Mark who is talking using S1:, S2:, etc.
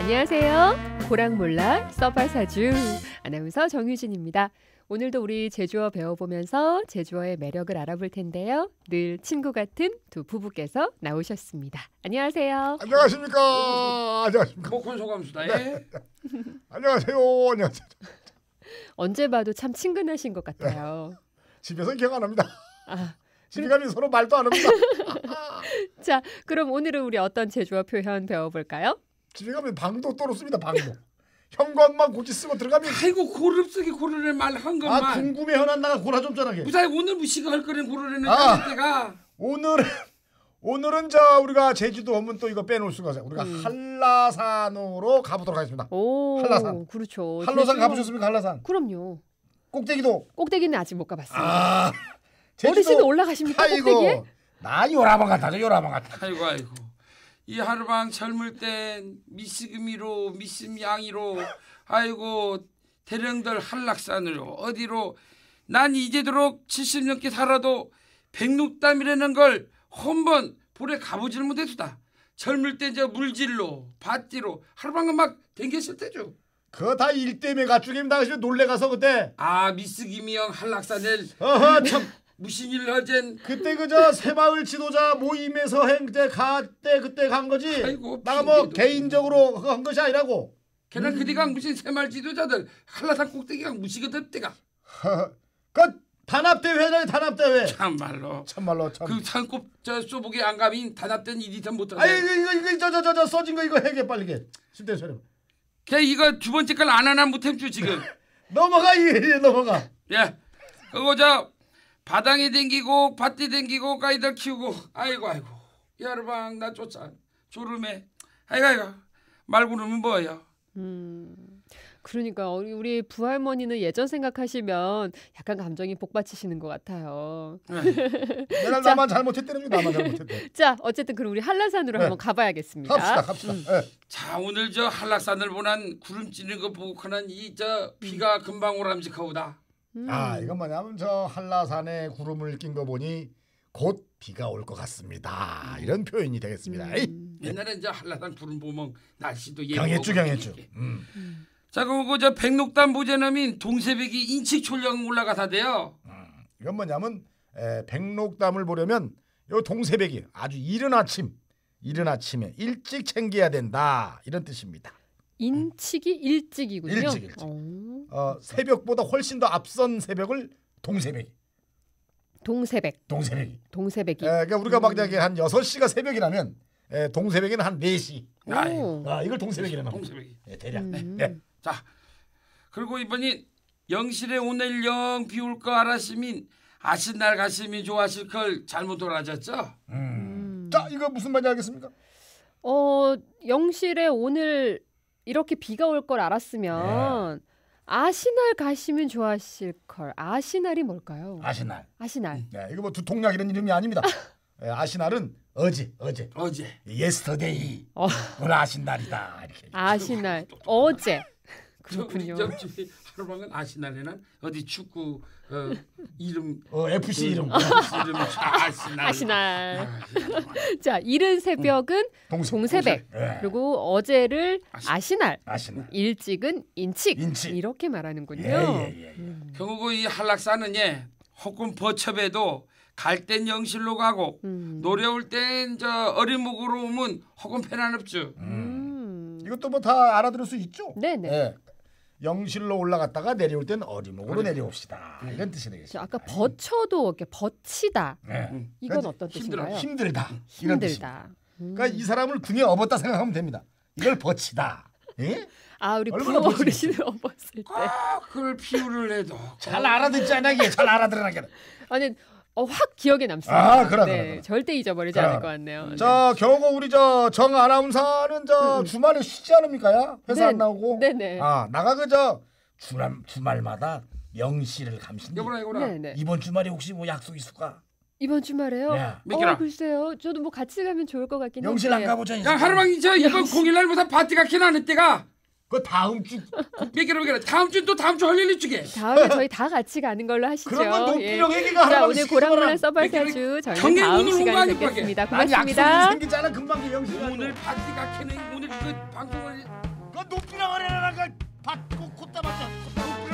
S1: 안녕하세요. 고랑몰라 써발사주 아나운서 정유진입니다. 오늘도 우리 제주어 배워보면서 제주어의 매력을 알아볼 텐데요. 늘 친구 같은 두 부부께서 나오셨습니다. 안녕하세요. 안녕하십니까. 안녕하십니까.
S2: 목훈 소감수다. 네.
S1: 안녕하세요. 안녕하세요. 언제 봐도 참 친근하신 것 같아요. 집에서는 기억 안 합니다. 아, 집에 가면 서로 말도 안 합니다. 자, 그럼 오늘은 우리 어떤 제주어 표현 배워볼까요? 집에 가면 방도 떨어 씁니다. 방도. 현관만 고지 쓰고 들어가면
S2: 아이고 고름 쓰기 고르래 말한 것만 아 궁금해 현안 나가 고라 좀 전하게 무사히 오늘 무시가 할 거는 고르래는 아, 때가 오늘 오늘은 저 우리가 제주도 오면 또 이거 빼놓을 수가 없어요.
S1: 우리가 음. 한라산으로 가보도록 하겠습니다. 오, 한라산. 그렇죠. 한라산 제주 가보셨습니까? 한라산. 그럼요. 꼭대기도. 꼭대기는 아직 못 가봤어요. 아, 어르신
S2: 올라가십니까? 아이고, 꼭대기에? 나 요라방 같아요. 요라방 같아. 아이고 아이고. 이 하루방 젊을 땐 미스금이로 미스양이로 아이고 대령들 한락산으로 어디로 난 이제도록 70년께 살아도 백록담이라는 걸 헌번 볼에 가보질 지 못했다. 젊을 때 이제 물질로 밭뒤로 하루방금 막 댕겼을 때죠. 그거 다 일 때문에 가축다 당시 놀래가서 그때. 아 미스 김이영 한락산을. 어허 음, 참 무슨 일을 하젠. 그때 그저 새마을 지도자 모임에서 행때 갔대 그때 간 거지. 아이고. 나가 뭐 개인적으로 한 것이 아니라고. 걔는 음. 그대가 무슨 새마을 지도자들 한라산 꼭대기가 무시거든 때가. 끝. 단합대회잖아요 단합대회 참말로 참말로 참. 그산꼽저쏘복기 안감인 단합된 이디탄 못하네 아 이거 이거 이거 저저 저저 써진 거 이거 해게 빨리게 십대 처럼 걔 이거 두 번째 걸안 하나 못했죠 지금 넘어가 이게 넘어가 예 그거 저 바닥에 댕기고 밭에 댕기고 가이들 키우고 아이고 아이고 여러방 나 쫓아 졸음에 아이고 아이고 말고르면 뭐예요
S1: 음. 그러니까 어, 우리 부할머니는 예전 생각하시면 약간 감정이 복받치시는 것 같아요. 네. 내가 나만 잘못했다는 게 나만 잘못했대. 자, 어쨌든 그럼 우리 한라산으로 네. 한번 가봐야겠습니다. 갑시다, 갑시다. 음. 네.
S2: 자, 오늘 저 한라산을 보난 구름 찌는 거 보고 하는 이저 비가 음. 금방 오람직하오다. 음. 아, 이건 뭐냐면 저 한라산에 구름을 낀 거 보니 곧 비가 올 것 같습니다. 음. 이런 표현이 되겠습니다. 음. 옛날에 이제 한라산 구름 보면 날씨도 예쁘고 경했죠, 경했죠. 음. 음. 자 그리고 뭐 저 백록담 보제남인 동세백이 인치촌령 올라가사대요. 음, 이건 뭐냐면 에, 백록담을 보려면 요 동세백이 아주 이른 아침 이른 아침에 일찍 챙겨야 된다 이런 뜻입니다.
S1: 인치기 일찍이군요. 일찍 일찍.
S2: 어. 어, 새벽보다 훨씬 더 앞선 새벽을 동새벽이. 동새벽. 동새벽이. 동새벽이. 에, 그러니까 우리가 막 이렇게 한시가 새벽이라면 에, 동새벽에는 한 4시. 아, 이걸 동새벽이라고 동새벽이. 예, 대략. 음. 네. 자, 그리고 이번이 영실에 오늘 영 비올까 알았으면 아신 날 가시면 좋아하실 걸 잘못 돌아졌죠? 음. 자, 이거 무슨 말인지 알겠습니까?
S1: 어, 영실에 오늘 이렇게 비가 올 걸 알았으면 네. 아시날 가시면 좋아하실 걸. 아시날이 뭘까요? 아시날. 아시날. 네, 이거 뭐
S2: 두통약 이런 이름이 아닙니다. 네, 예, 아시날은 어제, 어제, 어제. 예스터데이. 어. 오늘 아신날이다. 이렇게. 아시날.
S1: 어제. 그렇군요. 우리
S2: 집 하루방은 아시나레는 어디 축구 어, 이름 어 FC 그 이름 이름 아시날
S1: 아시날. 자 이른 새벽은 응. 음. 동새백 예. 그리고 어제를 아시날. 아시날 일찍은 인칙, 인칙. 이렇게 말하는군요. 예, 예,
S2: 예, 예. 음. 결국 그 이 한락사는 예 혹은 버첩에도 갈땐 영실로 가고 음. 노려울 땐저 어린목으로 오면 혹은 편안없죠. 음. 음. 이것도 뭐 다 알아들을 수 있죠. 네네. 예. 영실로 올라갔다가
S1: 내려올 때는 어림목으로 그렇죠. 내려옵시다. 음. 이런 뜻이 되겠습 그렇죠. 아까 버쳐도 이렇게 버치다. 네. 음. 그러니까 이건 그러니까 어 뜻인가요? 힘들다. 힘들다.
S2: 음. 그러니까 이 사람을 궁에 업었다 생각하면
S1: 됩니다. 이걸 버치다. 예? 아 우리 부모 어르신을 업었을 때. 아, 그걸 비유를 해도 잘 알아듣지 않아 이잘 알아들으나 걔 아니 어, 확 기억에 남습니다. 아, 그럼. 그래, 네, 그래. 절대 잊어버리지 그래. 않을 것 같네요. 음. 네. 자, 경호 우리 저정 아나운서는 저 음. 주말에 쉬지 않습니까야? 회사 네. 안 나오고. 네네. 네. 아, 나가 그저 주말
S2: 주말마다 영시를 감신다. 여보라 여보라. 네네. 이번 주말에 혹시 뭐 약속 있을까?
S1: 이번 주말에요? 네. 어, 글쎄요. 저도 뭐 같이 가면 좋을 것 같긴 한데. 영실 안 가보자. 야, 하루만 이제 이번 공일날
S2: 무슨 파티가 개나는 때가 그 다음 주 매기로 매기 다음 주 또 다음 주 할일 주게.
S1: 다음에 저희 다 같이 가는 걸로 하시죠. 그러면 논평 뭐 예. 얘기가 하나 오늘 고랑문화 서바사주 저희 다음 시간에 뵙겠습니다. 고맙습니다. 생기잖아
S2: 금방 그 영신 오늘 파티가 캐는 오늘 그 방송을 그 논평 하려나 그 받고 콧다 맞자.